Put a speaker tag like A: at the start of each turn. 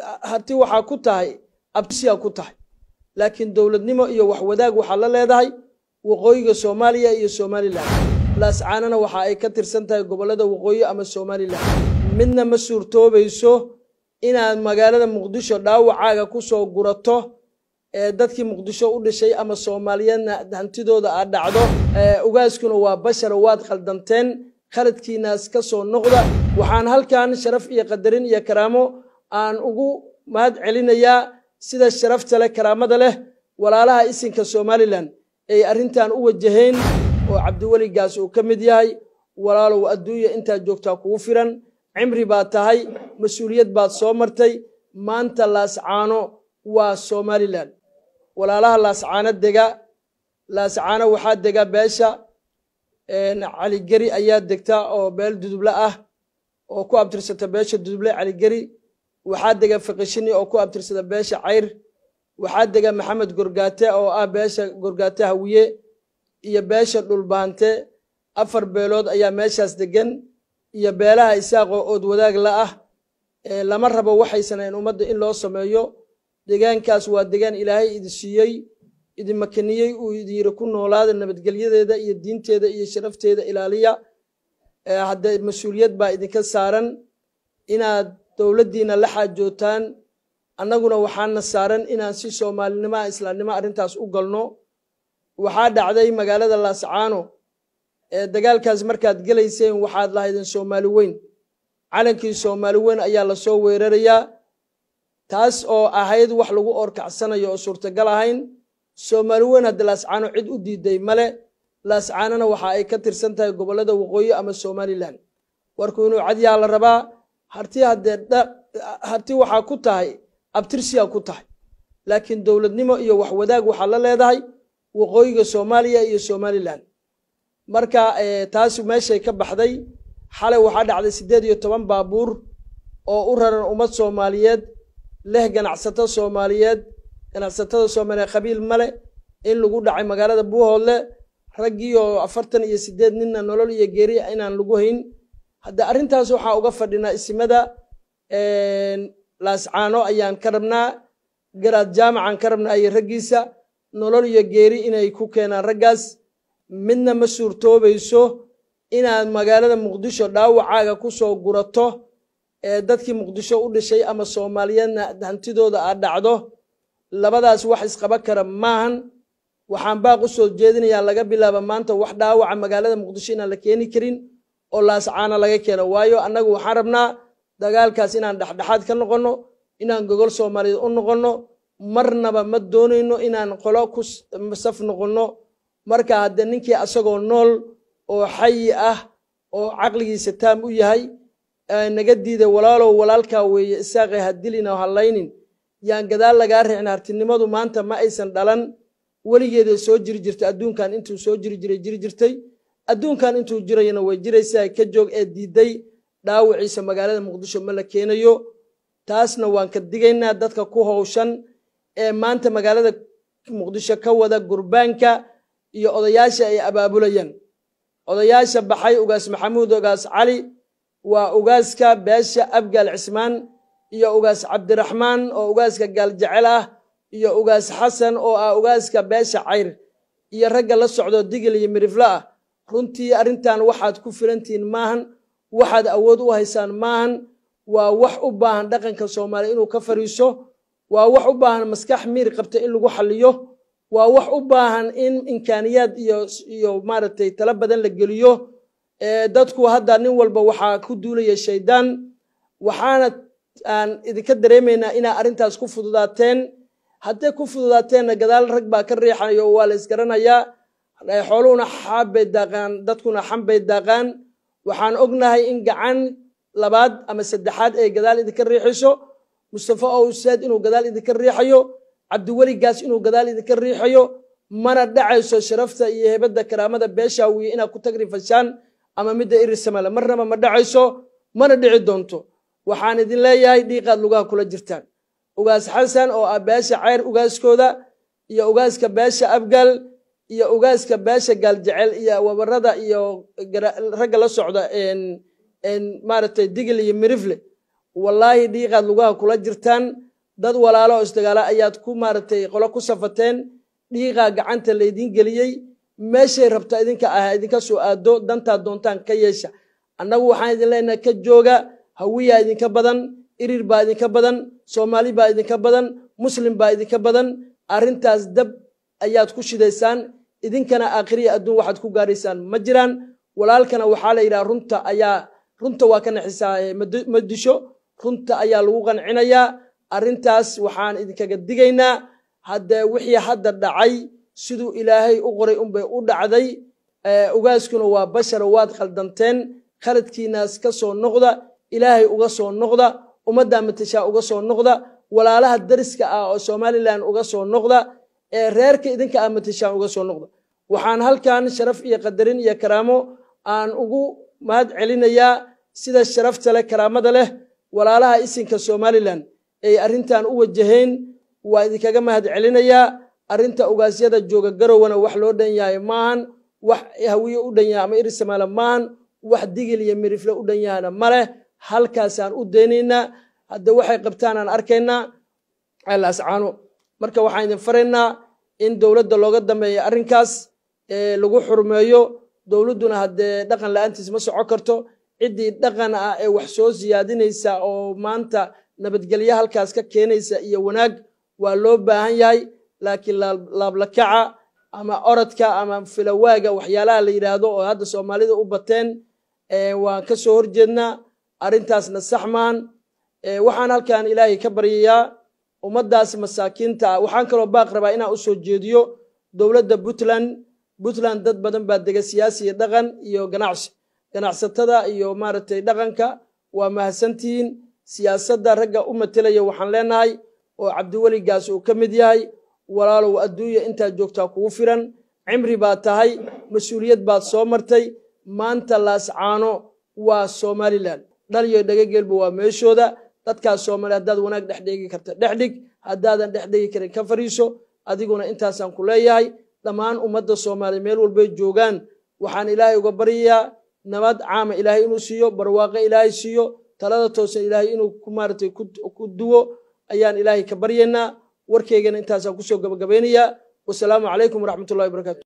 A: harti waxaa ku tahay abtisiyaa ku tahay laakiin dowladnimo iyo wax wadaag waxaa la leedahay waqooyiga soomaaliya iyo somalilan laascaanana waxa ay ka tirsan tahay gobollada waqooyi ama somalilan midna ma suurtoobayso inaad magaalada muqdisho dhaawacaaga ku soo gurato ee dadkii muqdisho u dhishay ama soomaaliyeedna hantidooda aad dhacdo ugaaskuna waa basharo waad khaldanteen khaladkiinaas ka soo noqda waxaan halkan sharaf iyo qadarin iyo karaamo aan ugu mahad celinayaa sida sharafta leh karaamada leh walaalaha isinka somalilan ay arrintan u wajaheen oo cabdiweligaas uu ka mid yahay walaalow adduunya intaad joogtaa kugu firan cimri baad tahay mas-uuliyad baad soo martay maanta laascaano waa somalilan walaalaha laascaano dega laascaano waxaa dega beesha caligeri ayaa degta oo beel duduble ah oo ku abtirsata beesha duduble caligeri waxaa dega fiqishini oo ku abtirsada beesha cayr waxaa dega maxamed gorgaate oo ah beesha gorgaate hawiye iyo beesha dhulbaante afar beelood ayaa meeshaas degan iyo beelaha isaaqoo ood wadaag la ah lama rabo waxay saneen ummadda in loo sameeyo degaankaas waa degaan ilaahay idinsiiyey siiyey uu idi yiri ku noolaada nabadgelyadeeda iyo diinteeda iyo sharafteeda ilaaliya hadde mas-uuliyad baa idinka saaran inaad dowladdiina la xaajootaan annaguna waxaana saaran inaan si soomaalinimaha islaamnimo arrintaas u galno waxaa dhacday magaalada laascaano ee dagaalkaas markaad gelayseen waxaad lahaydeen soomaali weyn calankii soomaali weyn ayaa lasoo weerarayaa taas oo ahayd wax lagu orkacsanayo oo suurtagal ahayn soomaali weyn haddii laascaano cid u diiday male laascaanona waxa ay ka tirsan tahay gobollada waqooyi ama somalilan warku inuu cadyaha la rabaa harti haddee harti waxaa ku tahay abtirsiyaa ku tahay laakiin dowladnimo iyo waxwadaag waxaa la leedahay waqooyiga soomaaliya iyo somalilan marka eh, taasi meeshay ka baxday xalay waxaa dhacday siddeed iyo toban baabuur oo u raran ummad soomaaliyeed leh ganacsato soomaaliyeed ganacsatada soomaaliyeed qabiil male in lagu dhacay magaalada buuhoodle raggiioo afartan iyo siddeed ninna nolol iyo geeri inaan lagu hayn hadda arrintaas waxaa uga fadhinaa isimada laascaano ayaan ka rabnaa garaad jaamacan ka rabnaa iyo raggiisa nolol iyo geeri inay ku keenaan raggaas midna ma suurtoobayso inaad magaalada muqdisho dhaawacaaga ku soo gurato ee dadkii muqdisho u dhishay ama soomaaliyeedna hantidooda aad dhacdo labadaas wax isqaba kara maahan waxaan baaq u soo jeedinayaa laga bilaaba maanta wax dhaawaca magaalada muqdisho inaan la keeni karin oo laascaana laga keeno waayo annagu waxaan rabnaa dagaalkaas inaan dhexdhexaad ka noqonno inaan gogol soomaaliyeed u noqonno marnaba ma doonayno inaan qolo ku saf noqonno marka hadde ninkii asagoo nool oo xayi ah oo caqligiisa taam u yahay naga diida walaalow walaalkaa weeye isaaqay ha dilin oo hallaynin yaan gadaal lagaa reexin hartinimadu maanta ma aysan dhalan weligeeda soo jiri jirtay adduunkan intuu soo jiri jiray jiri jirtay adduunkan intuu jirayna way jiraysaa ka joog ee diiday dhaawaciisa magaalada muqdisho ma la keenayo taasna waan ka digaynaa dadka ku howshan ee maanta magaalada muqdisho ka wada gurbaanka iyo odayaasha ay abaabulayaan odayaasha baxay ugaas maxamuud ugaas cali waa ugaaska beesha abgaal cismaan iyo ugaas cabdiraxmaan oo ugaaska gaal ah iyo ugaas xasan oo ah ugaaska beesha cayr iyo ragga la socdo digil iyo miriflo ah runtii arrintan waxaad ku filantihiin maahan waxaad awood u haysaan maahan waa wax u baahan dhaqanka soomaaliya inuu ka fariiso waa wax u baahan maskax miir qabta in lagu xalliyo waa wax u baahan in imkaaniyaad iyo maaragtay tala badan la geliyo dadku hadda nin walba waxaa ku duulaya shaydaan waxaana aan idinka dareemaynaa inaa arrintaas ku fududaateen hadday ku fududaateenna gadaal rag baa ka riixanayo oo waa la isgaranayaa xooluhuna xabbay daaqaan dadkuna xambay daaqaan waxaan ognahay in gacan labaad ama saddexaad ay gadaal idinka riixayso mustafa owsaad inuu gadaal idinka riixayo cabdiweligaas inuu gadaal idinka riixayo mana dhacayso sharafta iyo hebadda karaamada beeshaawiye inaad ku tagrifashaan ama midda irisamale marnaba ma dhacayso mana dhici doonto waxaan idin leeyahay dhiiqaad lugaha kula jirtaan ugaas xasan oo ah beesha ceyr ugaaskooda iyo ugaaska beesha abgal iyo ugaaska beesha gaaljecel iyo wabarada iyo ragga la socda maaragtay digil iyo mirifle wallaahi dhiiqaad lugaha kula jirtaan dad walaalo oo isdagaalo ayaad ku maaragtay qolo ku safateen dhiiqaa gacanta laydin geliyey meeshay rabta idinka ah idinka soo aado dantaa doontaan ka yeesha annagu waxaan idin leenaha ka jooga hawiyaa idinka badan irir baa idinka badan soomaali baa idinka badan muslim baa idinka badan arrintaas dab ayaad ku shidaysaan idinkana aakhiriya adduun waxaad ku gaaraysaan ma jiraan walaalkana waxaa la yidhaha runta ayaa runta waa ka naxisaa ma disho runta ayaa lagu qancinayaa arrintaas waxaan idinkaga digaynaa haddee wixii hadda dhacay siduu ilaahay u qoray unbay u dhacday ogaaskuna waa bashar waad khaldanteen khaladkiinaas ka soo noqda ilaahay uga soo noqda ummadda matashaa uga soo noqda walaalaha dariska ah oo somalilan uga soo noqda ee reerka idinka aad ah uga soo noqdo waxaan halkan sharaf iyo qadarin iyo karaamo aan ugu mahad celinayaa sida sharafta leh karaamada leh walaalaha isinka somalilan ay arrintan u wajahayn waa idinkaga mahad celinayaa arrinta ugaasyada jooga garowana wax loo dhan yahay maahan wax hawiyo u dhan yahay ama irisamaala maahan wax digil iyo mirifle u dhan yahana maleh halkaasaan u daynaynaa hadda waxay qabtaan aan arkaynaa lascaano marka waxaan idin faraynaa in dowladda looga dambeeyo arrinkaas lagu xurmeeyo dowladduna haddee dhaqan la-aantiis ma socon karto ciddii dhaqan ah ee wax soo siyaadinaysa oo maanta nabadgelyo halkaas ka keenaysa iyo wanaag waa loo baahan yahay laakiin laablakaca ama orodka ama filawaaga waxyaalaha la yidhaahdo oo hadda soomaalida u bateen waan ka soo horjeednaa arrintaasna saxmaan waxaan halkan ilaahay ka baryayaa ummaddaas masaakiinta ah waxaan kaloo baaq rabaa inaan u soo jeediyo dowladda puntland puntland dad badan baa dega siyaasi iyo dhaqan iyo ganacsi ganacsatada iyo maaragtay dhaqanka waa mahadsantihiin siyaasadda ragga u matelaya waxaan leenahay oo cabdiweligaas uu ka mid yahay walaalow adduunya intaa joogtaa kugu firan cimri baad tahay mas-uuliyad baad soo martay maanta laascaano waa somalilan dhal iyo dhagageel waa meeshooda dadkaas soomali haddaad wanaag dhex dhigi karta dhexdhig haddaadan dhex dhigi karin ka fariiso adiguna intaasaan ku leeyahay dhammaan ummadda soomaaliya meel walbay joogaan waxaan ilaahay uga baryayaa nabad caama ilaahay inuu siiyo barwaaqo ilaahay siiyo talada toosan ilaahay inuu maaragtay ku duwo ayaan ilaahay ka baryaynaa warkeygana intaasaan kusoo gabagabaynayaa wasalaamu calaykum waraxmatullahi wabarakatu